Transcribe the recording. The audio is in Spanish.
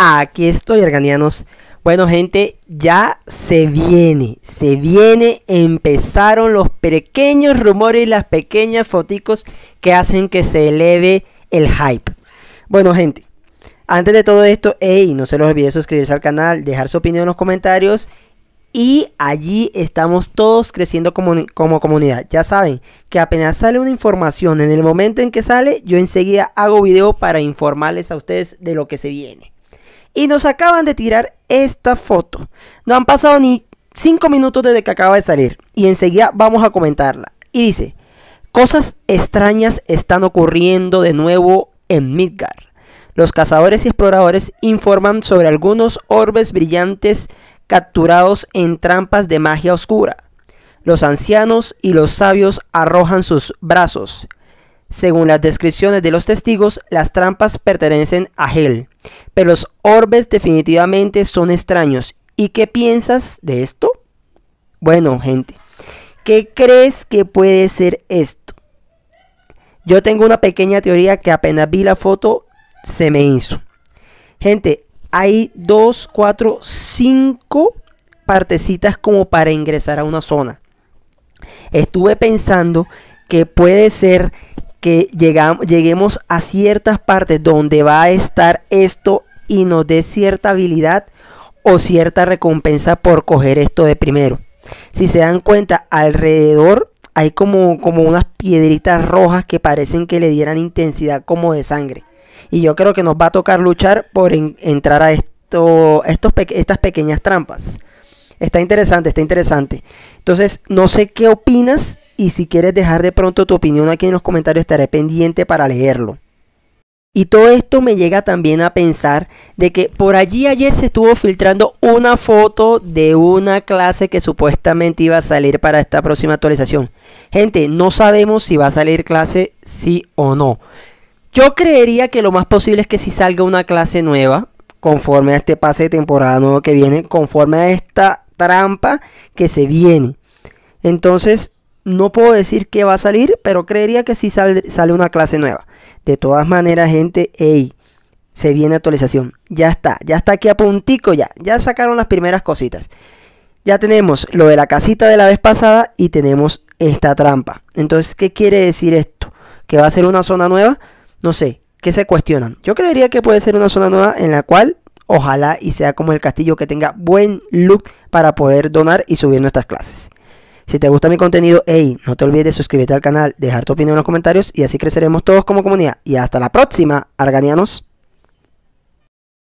Aquí estoy, arganianos. Bueno, gente, ya se viene, se viene. Empezaron los pequeños rumores y las pequeñas foticos que hacen que se eleve el hype. Bueno, gente, antes de todo esto, hey, no se los olvide suscribirse al canal, dejar su opinión en los comentarios. Y allí estamos todos creciendo como, como comunidad. Ya saben que apenas sale una información, en el momento en que sale, yo enseguida hago video para informarles a ustedes de lo que se viene. Y nos acaban de tirar esta foto. No han pasado ni 5 minutos desde que acaba de salir. Y enseguida vamos a comentarla. Y dice, cosas extrañas están ocurriendo de nuevo en Midgar. Los cazadores y exploradores informan sobre algunos orbes brillantes capturados en trampas de magia oscura. Los ancianos y los sabios arrojan sus brazos. Según las descripciones de los testigos, las trampas pertenecen a Hell pero los orbes definitivamente son extraños. ¿Y qué piensas de esto? Bueno, gente, ¿qué crees que puede ser esto? Yo tengo una pequeña teoría que apenas vi la foto se me hizo. Gente, hay 2, 4, 5 partecitas como para ingresar a una zona. Estuve pensando que puede ser que llegamos, lleguemos a ciertas partes donde va a estar esto y nos dé cierta habilidad o cierta recompensa por coger esto de primero. Si se dan cuenta, alrededor hay como, como unas piedritas rojas que parecen que le dieran intensidad como de sangre. Y yo creo que nos va a tocar luchar por entrar a esto, estos, estas pequeñas trampas. Está interesante, está interesante. Entonces, no sé qué opinas y si quieres dejar de pronto tu opinión aquí en los comentarios, estaré pendiente para leerlo. Y todo esto me llega también a pensar de que por allí ayer se estuvo filtrando una foto de una clase que supuestamente iba a salir para esta próxima actualización. Gente, no sabemos si va a salir clase sí o no. Yo creería que lo más posible es que si salga una clase nueva, conforme a este pase de temporada nuevo que viene, conforme a esta trampa que se viene. Entonces, no puedo decir qué va a salir, pero creería que sí sale una clase nueva. De todas maneras, gente, hey, se viene actualización. Ya está, ya está aquí a puntico ya. Ya sacaron las primeras cositas. Ya tenemos lo de la casita de la vez pasada y tenemos esta trampa. Entonces, ¿qué quiere decir esto? ¿Que va a ser una zona nueva? No sé, ¿qué se cuestionan? Yo creería que puede ser una zona nueva en la cual ojalá y sea como el castillo que tenga buen look para poder donar y subir nuestras clases. Si te gusta mi contenido, hey, no te olvides de suscribirte al canal, dejar tu opinión en los comentarios y así creceremos todos como comunidad. Y hasta la próxima, arganianos.